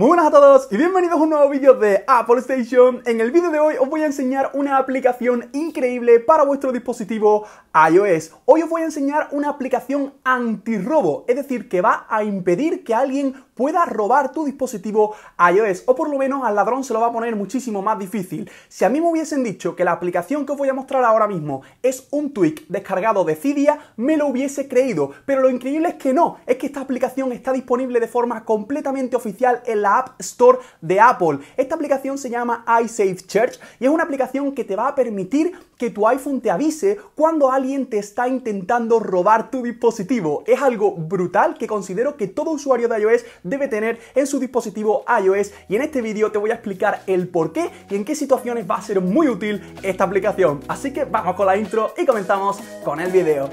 Muy buenas a todos y bienvenidos a un nuevo vídeo de Apple Station. En el vídeo de hoy os voy a enseñar una aplicación increíble para vuestro dispositivo iOS. Hoy os voy a enseñar una aplicación antirrobo, es decir, que va a impedir que alguien pueda robar tu dispositivo iOS, o por lo menos al ladrón se lo va a poner muchísimo más difícil. Si a mí me hubiesen dicho que la aplicación que os voy a mostrar ahora mismo es un tweak descargado de Cydia, me lo hubiese creído, pero lo increíble es que no, es que esta aplicación está disponible de forma completamente oficial en la App Store de Apple. Esta aplicación se llama iSafe Church y es una aplicación que te va a permitir que tu iPhone te avise cuando alguien te está intentando robar tu dispositivo. Es algo brutal que considero que todo usuario de iOS debe tener en su dispositivo iOS y en este vídeo te voy a explicar el por qué y en qué situaciones va a ser muy útil esta aplicación. Así que vamos con la intro y comenzamos con el vídeo.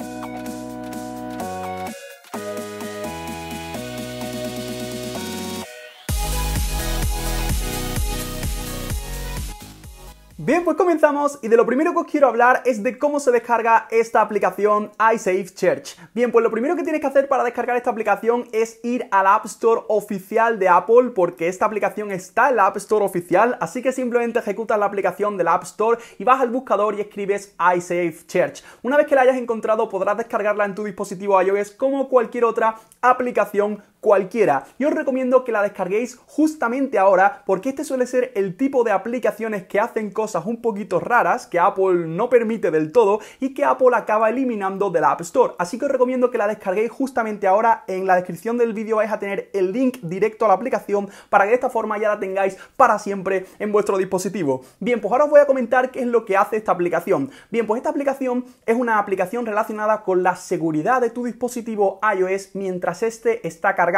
Bien, pues comenzamos y de lo primero que os quiero hablar es de cómo se descarga esta aplicación iSafe Church. Bien, pues lo primero que tienes que hacer para descargar esta aplicación es ir al App Store oficial de Apple porque esta aplicación está en la App Store oficial, así que simplemente ejecutas la aplicación del App Store y vas al buscador y escribes iSafe Church. Una vez que la hayas encontrado podrás descargarla en tu dispositivo iOS como cualquier otra aplicación cualquiera. Yo os recomiendo que la descarguéis justamente ahora porque este suele ser el tipo de aplicaciones que hacen cosas un poquito raras que Apple no permite del todo y que Apple acaba eliminando de la App Store. Así que os recomiendo que la descarguéis justamente ahora. En la descripción del vídeo vais a tener el link directo a la aplicación para que de esta forma ya la tengáis para siempre en vuestro dispositivo. Bien, pues ahora os voy a comentar qué es lo que hace esta aplicación. Bien, pues esta aplicación es una aplicación relacionada con la seguridad de tu dispositivo iOS mientras este está cargado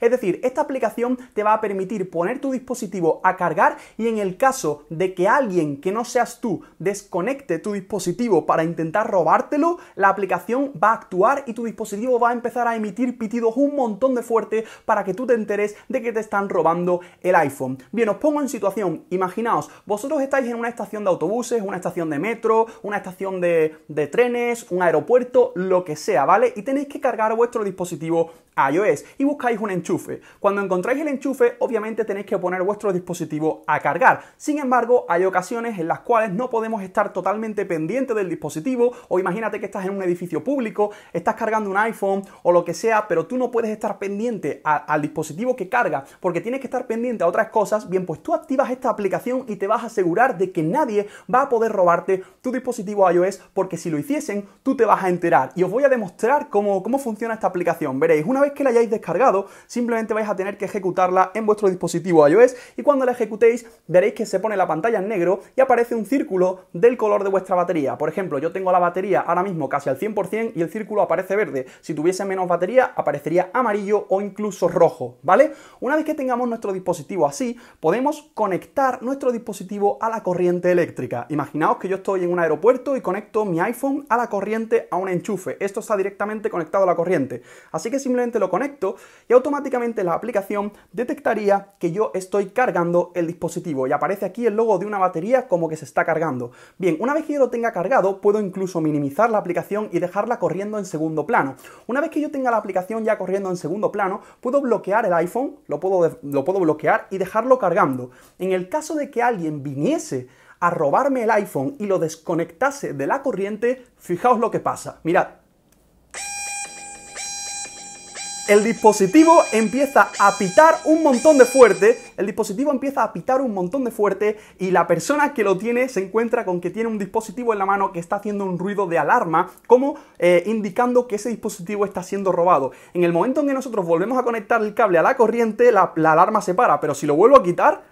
es decir, esta aplicación te va a permitir poner tu dispositivo a cargar y en el caso de que alguien que no seas tú desconecte tu dispositivo para intentar robártelo, la aplicación va a actuar y tu dispositivo va a empezar a emitir pitidos un montón de fuerte para que tú te enteres de que te están robando el iPhone. Bien, os pongo en situación, imaginaos, vosotros estáis en una estación de autobuses, una estación de metro, una estación de, de trenes, un aeropuerto, lo que sea, ¿vale? Y tenéis que cargar vuestro dispositivo iOS y buscáis un enchufe. Cuando encontráis el enchufe, obviamente tenéis que poner vuestro dispositivo a cargar. Sin embargo, hay ocasiones en las cuales no podemos estar totalmente pendiente del dispositivo o imagínate que estás en un edificio público, estás cargando un iPhone o lo que sea, pero tú no puedes estar pendiente al dispositivo que carga porque tienes que estar pendiente a otras cosas. Bien, pues tú activas esta aplicación y te vas a asegurar de que nadie va a poder robarte tu dispositivo iOS porque si lo hiciesen, tú te vas a enterar. Y os voy a demostrar cómo, cómo funciona esta aplicación. Veréis, una vez que la hayáis descargado, simplemente vais a tener que ejecutarla en vuestro dispositivo iOS y cuando la ejecutéis veréis que se pone la pantalla en negro y aparece un círculo del color de vuestra batería. Por ejemplo, yo tengo la batería ahora mismo casi al 100% y el círculo aparece verde. Si tuviese menos batería, aparecería amarillo o incluso rojo, ¿vale? Una vez que tengamos nuestro dispositivo así, podemos conectar nuestro dispositivo a la corriente eléctrica. Imaginaos que yo estoy en un aeropuerto y conecto mi iPhone a la corriente a un enchufe. Esto está directamente conectado a la corriente. Así que simplemente lo conecto y automáticamente la aplicación detectaría que yo estoy cargando el dispositivo y aparece aquí el logo de una batería como que se está cargando. Bien, una vez que yo lo tenga cargado, puedo incluso minimizar la aplicación y dejarla corriendo en segundo plano. Una vez que yo tenga la aplicación ya corriendo en segundo plano, puedo bloquear el iPhone, lo puedo, lo puedo bloquear y dejarlo cargando. En el caso de que alguien viniese a robarme el iPhone y lo desconectase de la corriente, fijaos lo que pasa. Mirad, el dispositivo empieza a pitar un montón de fuerte, el dispositivo empieza a pitar un montón de fuerte y la persona que lo tiene se encuentra con que tiene un dispositivo en la mano que está haciendo un ruido de alarma, como eh, indicando que ese dispositivo está siendo robado. En el momento en que nosotros volvemos a conectar el cable a la corriente, la alarma se para, pero si lo vuelvo a quitar,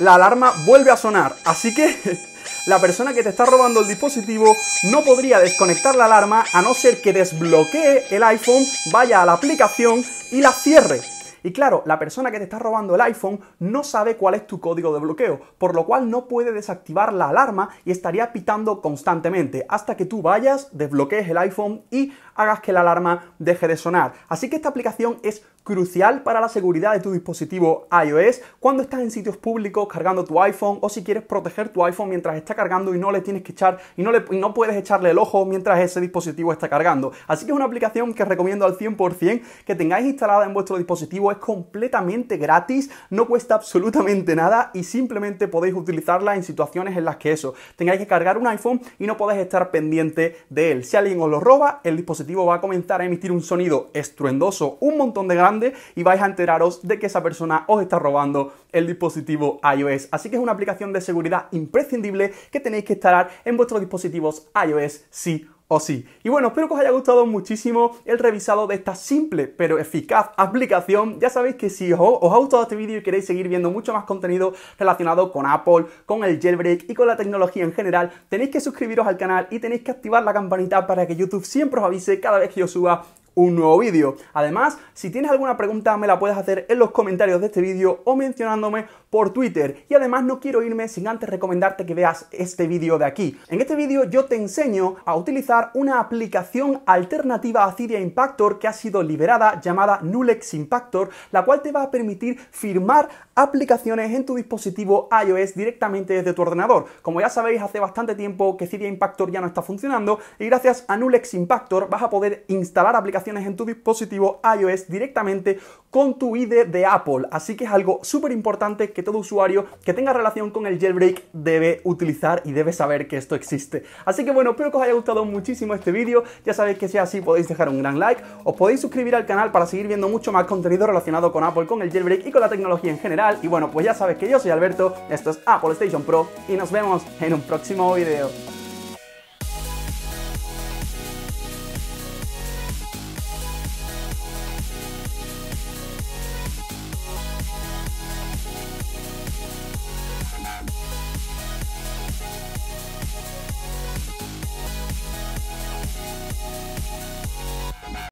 la alarma vuelve a sonar. Así que... la persona que te está robando el dispositivo no podría desconectar la alarma a no ser que desbloquee el iPhone, vaya a la aplicación y la cierre. Y claro, la persona que te está robando el iPhone no sabe cuál es tu código de bloqueo, por lo cual no puede desactivar la alarma y estaría pitando constantemente hasta que tú vayas, desbloquees el iPhone y hagas que la alarma deje de sonar. Así que esta aplicación es crucial para la seguridad de tu dispositivo iOS cuando estás en sitios públicos cargando tu iPhone o si quieres proteger tu iPhone mientras está cargando y no le tienes que echar y no, no puedes echarle el ojo mientras ese dispositivo está cargando. Así que es una aplicación que recomiendo al 100% que tengáis instalada en vuestro dispositivo, es completamente gratis, no cuesta absolutamente nada y simplemente podéis utilizarla en situaciones en las que eso, tengáis que cargar un iPhone y no podéis estar pendiente de él. Si alguien os lo roba, el dispositivo va a comenzar a emitir un sonido estruendoso, un montón de grandes y vais a enteraros de que esa persona os está robando el dispositivo iOS. Así que es una aplicación de seguridad imprescindible que tenéis que instalar en vuestros dispositivos iOS sí o sí. Y bueno, espero que os haya gustado muchísimo el revisado de esta simple pero eficaz aplicación. Ya sabéis que si os, os ha gustado este vídeo y queréis seguir viendo mucho más contenido relacionado con Apple, con el jailbreak y con la tecnología en general, tenéis que suscribiros al canal y tenéis que activar la campanita para que YouTube siempre os avise cada vez que yo suba un nuevo vídeo. Además, si tienes alguna pregunta me la puedes hacer en los comentarios de este vídeo o mencionándome por Twitter. Y además no quiero irme sin antes recomendarte que veas este vídeo de aquí. En este vídeo yo te enseño a utilizar una aplicación alternativa a Cydia Impactor que ha sido liberada llamada Nulex Impactor, la cual te va a permitir firmar aplicaciones en tu dispositivo iOS directamente desde tu ordenador. Como ya sabéis, hace bastante tiempo que Cydia Impactor ya no está funcionando y gracias a Nulex Impactor vas a poder instalar aplicaciones en tu dispositivo iOS directamente con tu ID de Apple. Así que es algo súper importante que todo usuario que tenga relación con el jailbreak debe utilizar y debe saber que esto existe. Así que bueno, espero que os haya gustado muchísimo este vídeo. Ya sabéis que si es así podéis dejar un gran like, os podéis suscribir al canal para seguir viendo mucho más contenido relacionado con Apple, con el jailbreak y con la tecnología en general y bueno, pues ya sabes que yo soy Alberto, esto es Apple Station Pro y nos vemos en un próximo video.